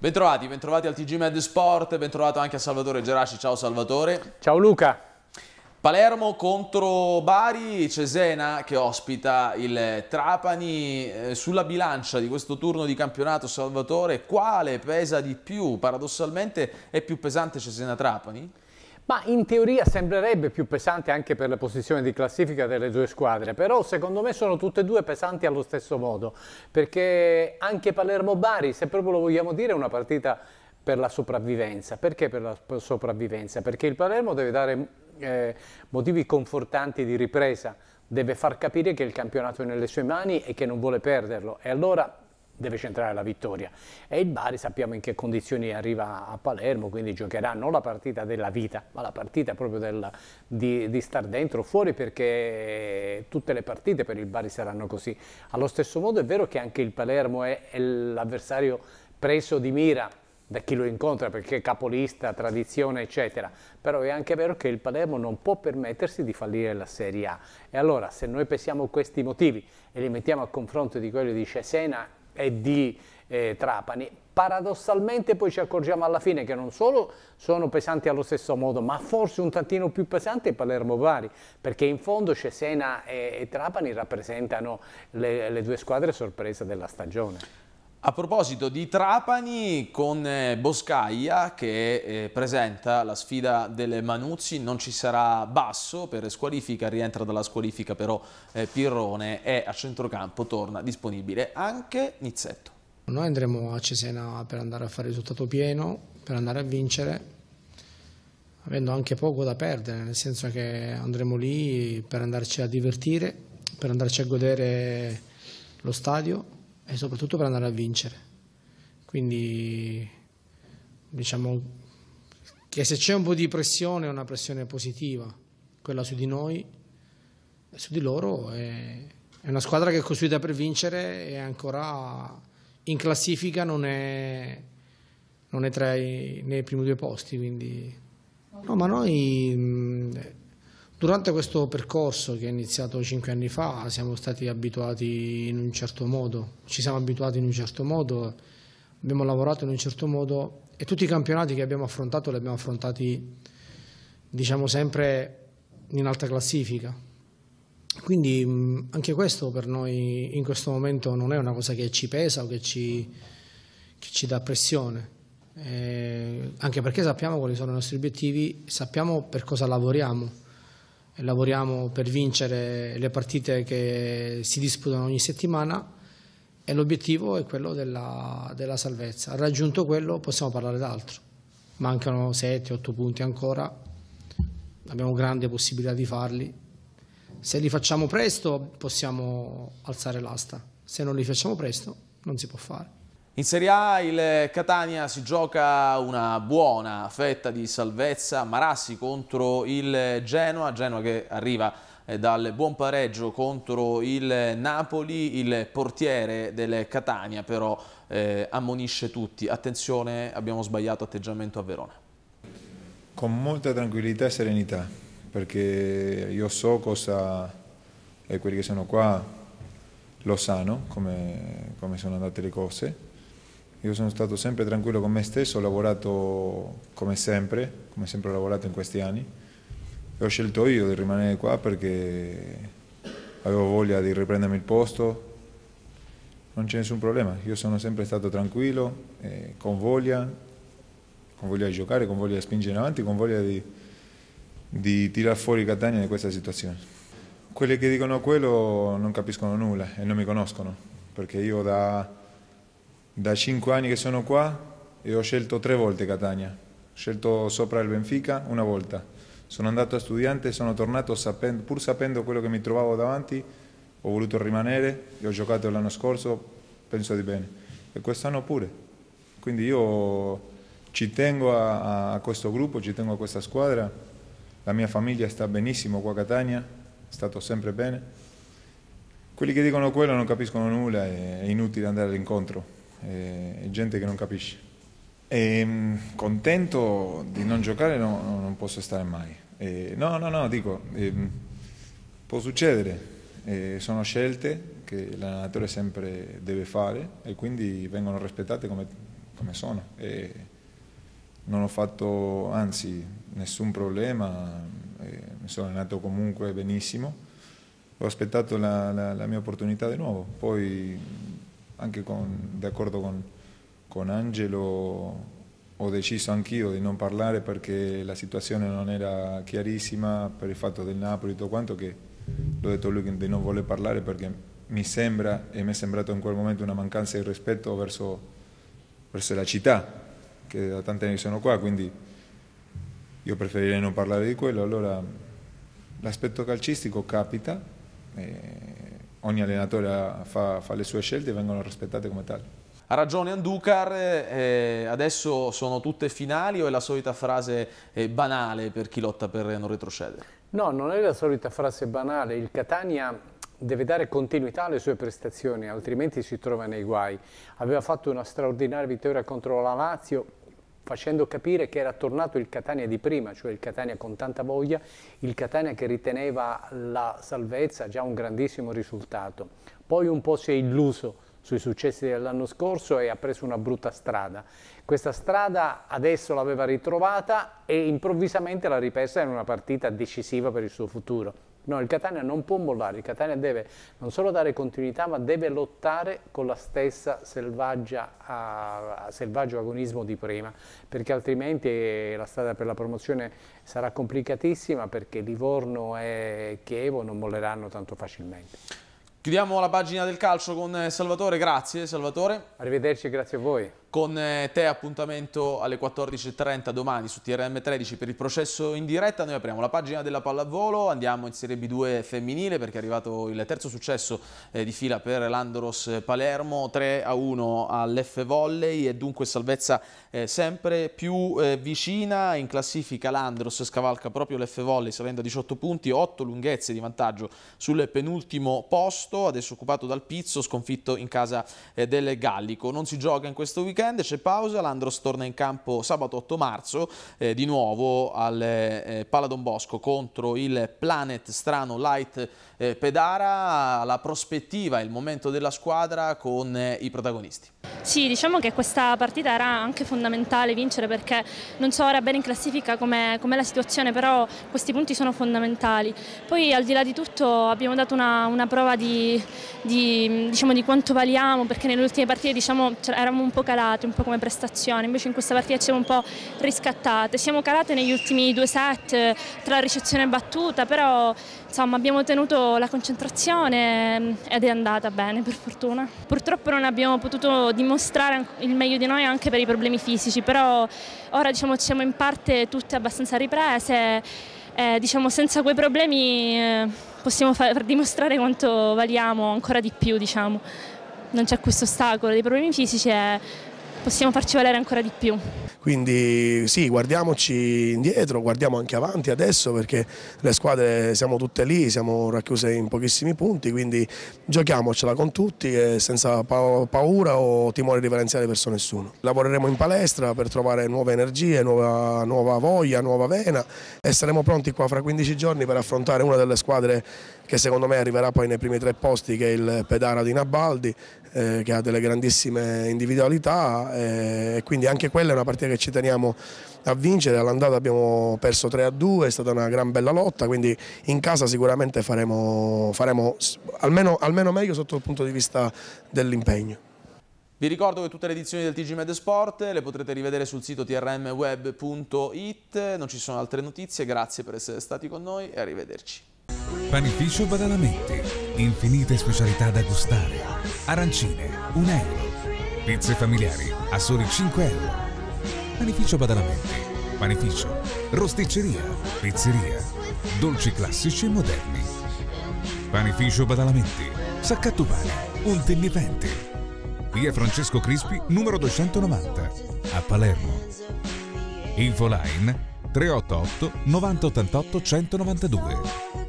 Bentrovati, bentrovati al TG Med Sport, bentrovato anche a Salvatore Gerasci, ciao Salvatore. Ciao Luca. Palermo contro Bari, Cesena che ospita il Trapani. Eh, sulla bilancia di questo turno di campionato, Salvatore, quale pesa di più? Paradossalmente è più pesante Cesena-Trapani? ma in teoria sembrerebbe più pesante anche per le posizioni di classifica delle due squadre, però secondo me sono tutte e due pesanti allo stesso modo, perché anche Palermo-Bari, se proprio lo vogliamo dire, è una partita per la sopravvivenza. Perché per la sopravvivenza? Perché il Palermo deve dare eh, motivi confortanti di ripresa, deve far capire che il campionato è nelle sue mani e che non vuole perderlo. E allora deve centrare la vittoria. E il Bari sappiamo in che condizioni arriva a Palermo, quindi giocherà non la partita della vita, ma la partita proprio del, di, di star dentro o fuori, perché tutte le partite per il Bari saranno così. Allo stesso modo è vero che anche il Palermo è, è l'avversario preso di mira da chi lo incontra perché è capolista, tradizione eccetera, però è anche vero che il Palermo non può permettersi di fallire la Serie A e allora se noi pensiamo questi motivi e li mettiamo a confronto di quelli di Cesena e di eh, Trapani. Paradossalmente poi ci accorgiamo alla fine che non solo sono pesanti allo stesso modo, ma forse un tantino più pesante Palermo-Bari, perché in fondo Cesena e, e Trapani rappresentano le, le due squadre sorpresa della stagione. A proposito di Trapani con eh, Boscaia che eh, presenta la sfida delle Manuzzi, non ci sarà Basso per squalifica, rientra dalla squalifica però eh, Pirrone e a centrocampo torna disponibile anche Nizzetto. Noi andremo a Cesena per andare a fare risultato pieno, per andare a vincere, avendo anche poco da perdere, nel senso che andremo lì per andarci a divertire, per andarci a godere lo stadio e soprattutto per andare a vincere. Quindi diciamo che se c'è un po' di pressione è una pressione positiva, quella su di noi e su di loro. È, è una squadra che è costruita per vincere e ancora in classifica non è, non è tra i, nei primi due posti. Quindi... No, ma noi Durante questo percorso che è iniziato cinque anni fa siamo stati abituati in un certo modo, ci siamo abituati in un certo modo, abbiamo lavorato in un certo modo e tutti i campionati che abbiamo affrontato li abbiamo affrontati diciamo sempre in alta classifica. Quindi anche questo per noi in questo momento non è una cosa che ci pesa o che ci, che ci dà pressione. Eh, anche perché sappiamo quali sono i nostri obiettivi, sappiamo per cosa lavoriamo lavoriamo per vincere le partite che si disputano ogni settimana e l'obiettivo è quello della, della salvezza. Raggiunto quello possiamo parlare d'altro, mancano 7-8 punti ancora, abbiamo grande possibilità di farli, se li facciamo presto possiamo alzare l'asta, se non li facciamo presto non si può fare. In Serie A il Catania si gioca una buona fetta di salvezza, Marassi contro il Genoa, Genoa che arriva eh, dal buon pareggio contro il Napoli, il portiere del Catania però eh, ammonisce tutti, attenzione abbiamo sbagliato atteggiamento a Verona. Con molta tranquillità e serenità, perché io so cosa e quelli che sono qua lo sanno come, come sono andate le cose io sono stato sempre tranquillo con me stesso, ho lavorato come sempre, come sempre ho lavorato in questi anni. E ho scelto io di rimanere qua perché avevo voglia di riprendermi il posto. Non c'è nessun problema, io sono sempre stato tranquillo, eh, con voglia, con voglia di giocare, con voglia di spingere avanti, con voglia di, di tirar fuori Catania da questa situazione. Quelli che dicono quello non capiscono nulla e non mi conoscono, perché io da da cinque anni che sono qua e ho scelto tre volte Catania. Ho scelto sopra il Benfica una volta. Sono andato a studiante e sono tornato sapendo, pur sapendo quello che mi trovavo davanti, ho voluto rimanere e ho giocato l'anno scorso, penso di bene. E quest'anno pure. Quindi io ci tengo a, a questo gruppo, ci tengo a questa squadra. La mia famiglia sta benissimo qua a Catania, è stato sempre bene. Quelli che dicono quello non capiscono nulla, è inutile andare all'incontro è gente che non capisce. E, ehm, contento di non giocare no, no, non posso stare mai. E, no, no, no, dico, eh, può succedere, eh, sono scelte che l'allenatore sempre deve fare e quindi vengono rispettate come, come sono. E non ho fatto, anzi, nessun problema, eh, mi sono allenato comunque benissimo, ho aspettato la, la, la mia opportunità di nuovo, poi anche d'accordo con, con Angelo ho deciso anch'io di non parlare perché la situazione non era chiarissima per il fatto del Napoli e tutto quanto che l'ho detto a lui di non voler parlare perché mi sembra e mi è sembrato in quel momento una mancanza di rispetto verso, verso la città che da tanti anni sono qua quindi io preferirei non parlare di quello allora l'aspetto calcistico capita eh, ogni allenatore fa, fa le sue scelte e vengono rispettate come tali. Ha ragione Anducar, eh, adesso sono tutte finali o è la solita frase eh, banale per chi lotta per non retrocedere? No, non è la solita frase banale, il Catania deve dare continuità alle sue prestazioni, altrimenti si trova nei guai. Aveva fatto una straordinaria vittoria contro la Lazio, facendo capire che era tornato il Catania di prima, cioè il Catania con tanta voglia, il Catania che riteneva la salvezza già un grandissimo risultato. Poi un po' si è illuso sui successi dell'anno scorso e ha preso una brutta strada. Questa strada adesso l'aveva ritrovata e improvvisamente l'ha ripresa in una partita decisiva per il suo futuro. No, il Catania non può mollare, il Catania deve non solo dare continuità ma deve lottare con la stessa selvaggia, a, a selvaggio agonismo di prima perché altrimenti eh, la strada per la promozione sarà complicatissima perché Livorno e Chievo non molleranno tanto facilmente. Chiudiamo la pagina del calcio con eh, Salvatore, grazie Salvatore. Arrivederci, e grazie a voi. Con eh, te appuntamento alle 14.30 domani su TRM13 per il processo in diretta. Noi apriamo la pagina della pallavolo, andiamo in Serie B2 femminile perché è arrivato il terzo successo eh, di fila per l'Andoros eh, Palermo, 3-1 all'F Volley e dunque salvezza eh, sempre più eh, vicina. In classifica l'Andoros scavalca proprio l'F Volley salendo a 18 punti, 8 lunghezze di vantaggio sul penultimo posto, adesso occupato dal Pizzo, sconfitto in casa eh, del Gallico. Non si gioca in questo weekend weekend, c'è pausa, l'Andros torna in campo sabato 8 marzo, eh, di nuovo al eh, Paladon Bosco contro il Planet Strano Light eh, Pedara, la prospettiva, il momento della squadra con eh, i protagonisti. Sì, diciamo che questa partita era anche fondamentale vincere perché non so ora bene in classifica com'è com la situazione, però questi punti sono fondamentali. Poi al di là di tutto abbiamo dato una, una prova di, di, diciamo, di quanto valiamo perché nelle ultime partite diciamo, eravamo un po' calati scontate un po' come prestazione, invece in questa partita ci siamo un po' riscattate, siamo calate negli ultimi due set eh, tra ricezione e battuta, però insomma abbiamo tenuto la concentrazione mm, ed è andata bene per fortuna. Purtroppo non abbiamo potuto dimostrare il meglio di noi anche per i problemi fisici, però ora diciamo ci siamo in parte tutte abbastanza riprese, eh, diciamo senza quei problemi eh, possiamo far dimostrare quanto valiamo ancora di più diciamo non c'è questo ostacolo dei problemi fisici e possiamo farci valere ancora di più. Quindi sì, guardiamoci indietro, guardiamo anche avanti adesso perché le squadre siamo tutte lì, siamo racchiuse in pochissimi punti, quindi giochiamocela con tutti e eh, senza paura o timore riverenziale verso nessuno. Lavoreremo in palestra per trovare nuove energie, nuova, nuova voglia, nuova vena e saremo pronti qua fra 15 giorni per affrontare una delle squadre che secondo me arriverà poi nei primi tre posti che è il Pedara di Nabaldi eh, che ha delle grandissime individualità eh, e quindi anche quella è una partita che ci teniamo a vincere, all'andata abbiamo perso 3 a 2, è stata una gran bella lotta, quindi in casa sicuramente faremo, faremo almeno, almeno meglio sotto il punto di vista dell'impegno. Vi ricordo che tutte le edizioni del TG Med Sport le potrete rivedere sul sito trmweb.it, non ci sono altre notizie, grazie per essere stati con noi e arrivederci. Panificio Badalamenti infinite specialità da gustare. Arancine, 1 euro. Pizze familiari a soli 5 euro. Panificio Badalamenti, panificio, rosticceria, pizzeria, dolci classici e moderni. Panificio Badalamenti, Saccattupane, Untellipenti. Via Francesco Crispi, numero 290, a Palermo. Infoline 388 9088 192.